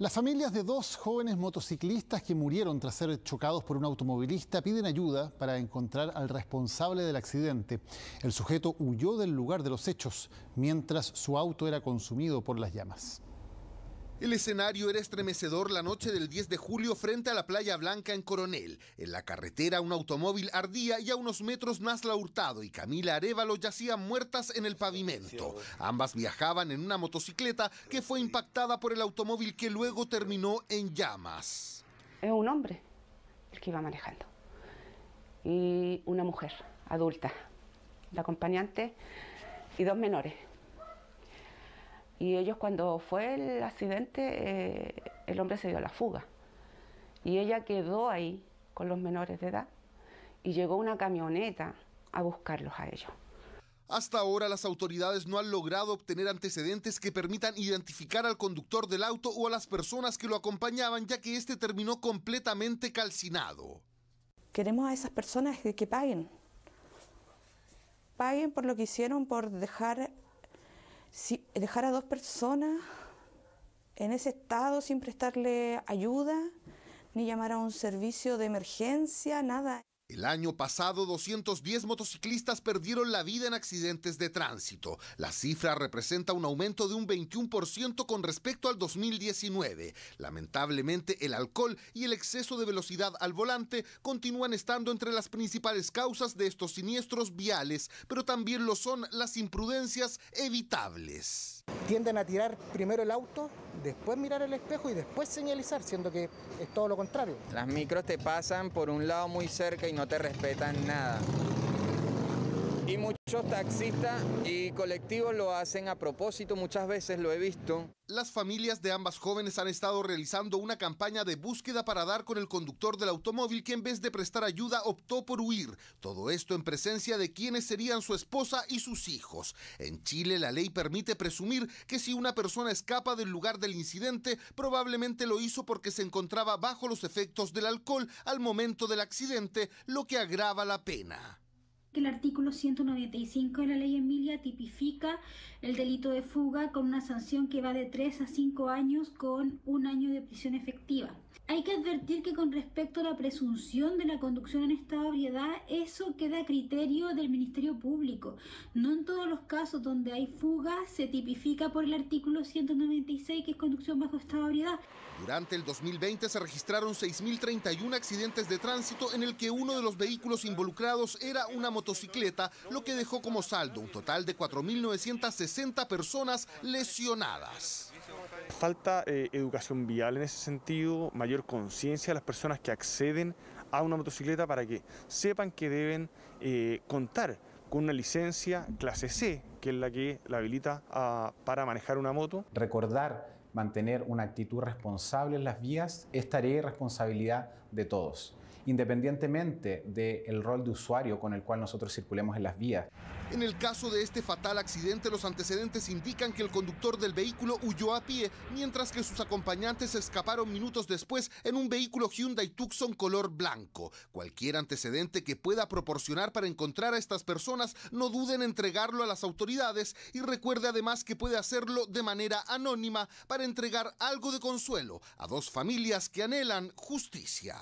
Las familias de dos jóvenes motociclistas que murieron tras ser chocados por un automovilista piden ayuda para encontrar al responsable del accidente. El sujeto huyó del lugar de los hechos mientras su auto era consumido por las llamas. El escenario era estremecedor la noche del 10 de julio frente a la Playa Blanca en Coronel. En la carretera un automóvil ardía y a unos metros la Hurtado y Camila Arevalo yacían muertas en el pavimento. Ambas viajaban en una motocicleta que fue impactada por el automóvil que luego terminó en llamas. Es un hombre el que iba manejando y una mujer adulta, la acompañante y dos menores. Y ellos cuando fue el accidente, eh, el hombre se dio a la fuga. Y ella quedó ahí con los menores de edad y llegó una camioneta a buscarlos a ellos. Hasta ahora las autoridades no han logrado obtener antecedentes que permitan identificar al conductor del auto o a las personas que lo acompañaban, ya que este terminó completamente calcinado. Queremos a esas personas que paguen. Paguen por lo que hicieron, por dejar dejar a dos personas en ese estado sin prestarle ayuda, ni llamar a un servicio de emergencia, nada. El año pasado, 210 motociclistas perdieron la vida en accidentes de tránsito. La cifra representa un aumento de un 21% con respecto al 2019. Lamentablemente, el alcohol y el exceso de velocidad al volante continúan estando entre las principales causas de estos siniestros viales, pero también lo son las imprudencias evitables. Tienden a tirar primero el auto después mirar el espejo y después señalizar, siendo que es todo lo contrario. Las micros te pasan por un lado muy cerca y no te respetan nada. Y yo, taxista y colectivos lo hacen a propósito, muchas veces lo he visto. Las familias de ambas jóvenes han estado realizando una campaña de búsqueda para dar con el conductor del automóvil que en vez de prestar ayuda optó por huir. Todo esto en presencia de quienes serían su esposa y sus hijos. En Chile la ley permite presumir que si una persona escapa del lugar del incidente, probablemente lo hizo porque se encontraba bajo los efectos del alcohol al momento del accidente, lo que agrava la pena que el artículo 195 de la ley Emilia tipifica el delito de fuga con una sanción que va de 3 a 5 años con un año de prisión efectiva. Hay que advertir que con respecto a la presunción de la conducción en estado de ebriedad, eso queda a criterio del Ministerio Público. No en todos los casos donde hay fuga se tipifica por el artículo 196 que es conducción bajo estado de ebriedad. Durante el 2020 se registraron 6.031 accidentes de tránsito en el que uno de los vehículos involucrados era una motocicleta, lo que dejó como saldo un total de 4.960 personas lesionadas. Falta eh, educación vial en ese sentido, mayor conciencia de las personas que acceden a una motocicleta para que sepan que deben eh, contar con una licencia clase C, que es la que la habilita ah, para manejar una moto. Recordar mantener una actitud responsable en las vías es tarea y responsabilidad de todos independientemente del rol de usuario con el cual nosotros circulemos en las vías. En el caso de este fatal accidente, los antecedentes indican que el conductor del vehículo huyó a pie, mientras que sus acompañantes escaparon minutos después en un vehículo Hyundai Tucson color blanco. Cualquier antecedente que pueda proporcionar para encontrar a estas personas, no duden en entregarlo a las autoridades y recuerde además que puede hacerlo de manera anónima para entregar algo de consuelo a dos familias que anhelan justicia.